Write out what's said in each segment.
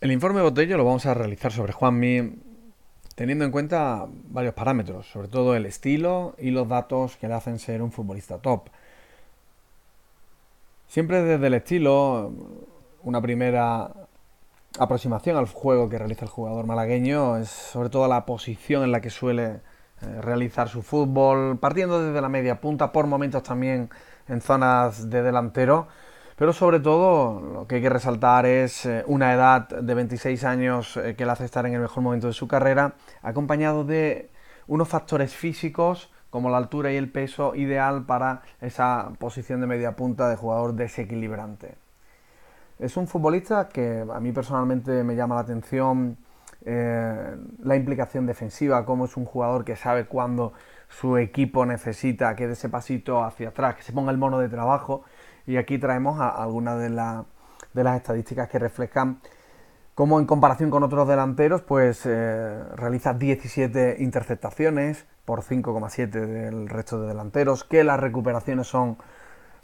El informe Botello lo vamos a realizar sobre Juanmi teniendo en cuenta varios parámetros, sobre todo el estilo y los datos que le hacen ser un futbolista top. Siempre desde el estilo, una primera aproximación al juego que realiza el jugador malagueño es sobre todo la posición en la que suele eh, realizar su fútbol, partiendo desde la media punta, por momentos también en zonas de delantero. Pero sobre todo lo que hay que resaltar es eh, una edad de 26 años eh, que le hace estar en el mejor momento de su carrera, acompañado de unos factores físicos como la altura y el peso ideal para esa posición de media punta de jugador desequilibrante. Es un futbolista que a mí personalmente me llama la atención eh, la implicación defensiva, cómo es un jugador que sabe cuándo su equipo necesita que dé ese pasito hacia atrás, que se ponga el mono de trabajo y aquí traemos algunas de, las estadísticas que reflejan cómo en comparación con otros delanteros, pues eh, realiza 17 interceptaciones por 5,7 del resto de delanteros, que las recuperaciones son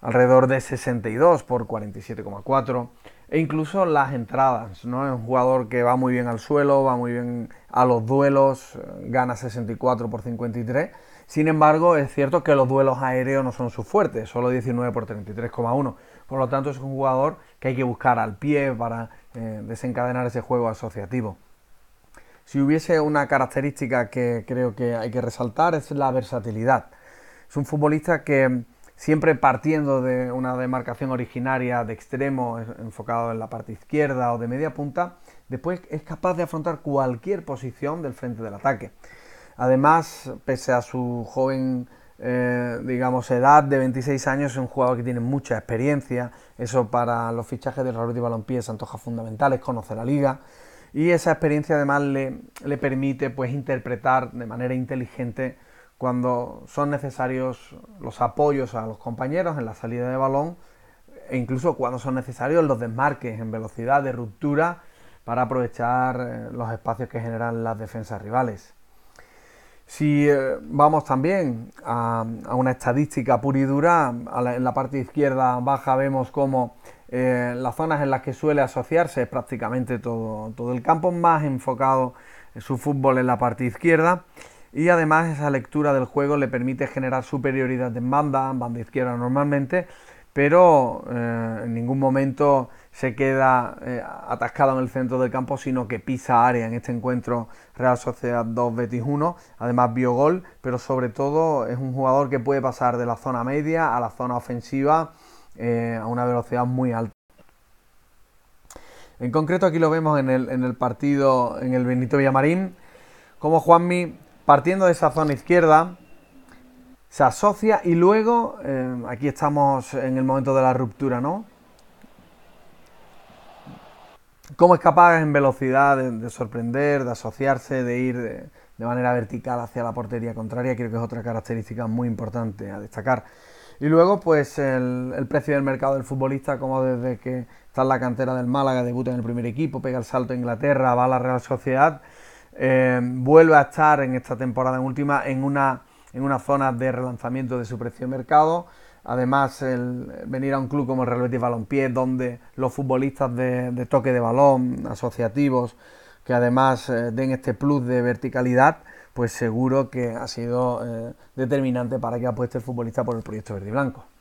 alrededor de 62 por 47,4 e incluso las entradas, ¿no? Es un jugador que va muy bien al suelo, va muy bien a los duelos, gana 64 por 53 sin embargo, es cierto que los duelos aéreos no son su fuerte, solo 19 por 33,1. Por lo tanto, es un jugador que hay que buscar al pie para eh, desencadenar ese juego asociativo. Si hubiese una característica que creo que hay que resaltar es la versatilidad. Es un futbolista que siempre partiendo de una demarcación originaria de extremo, enfocado en la parte izquierda o de media punta, después es capaz de afrontar cualquier posición del frente del ataque. Además, pese a su joven, eh, digamos, edad de 26 años, es un jugador que tiene mucha experiencia. Eso para los fichajes del Real y Balompié se antoja fundamental, es conocer la liga. Y esa experiencia además le, le permite pues, interpretar de manera inteligente cuando son necesarios los apoyos a los compañeros en la salida de balón e incluso cuando son necesarios los desmarques en velocidad de ruptura para aprovechar eh, los espacios que generan las defensas rivales. Si eh, vamos también a, una estadística pura y dura, en la parte izquierda baja vemos como eh, las zonas en las que suele asociarse es prácticamente todo, el campo, más enfocado en su fútbol en la parte izquierda. Y además esa lectura del juego le permite generar superioridad en banda, en banda izquierda normalmente, pero eh, en ningún momento se queda eh, atascado en el centro del campo, sino que pisa área en este encuentro Real Sociedad 2 Betis 1. Además vio gol, pero sobre todo es un jugador que puede pasar de la zona media a la zona ofensiva eh, a una velocidad muy alta. En concreto aquí lo vemos en el, partido en el Benito Villamarín, como Juanmi partiendo de esa zona izquierda, se asocia y luego, eh, aquí estamos en el momento de la ruptura, ¿no? cómo es capaz en velocidad de, sorprender, de asociarse, de ir de, manera vertical hacia la portería contraria, creo que es otra característica muy importante a destacar. Y luego, pues el, precio del mercado del futbolista, como desde que está en la cantera del Málaga, debuta en el primer equipo, pega el salto a Inglaterra, va a la Real Sociedad, eh, vuelve a estar en esta temporada en última en una, en una zona de relanzamiento de su precio de mercado. Además, el venir a un club como el Real Betis Balompié, donde los futbolistas de, toque de balón, asociativos, que además eh, den este plus de verticalidad, pues seguro que ha sido eh, determinante para que apueste el futbolista por el proyecto verde y blanco.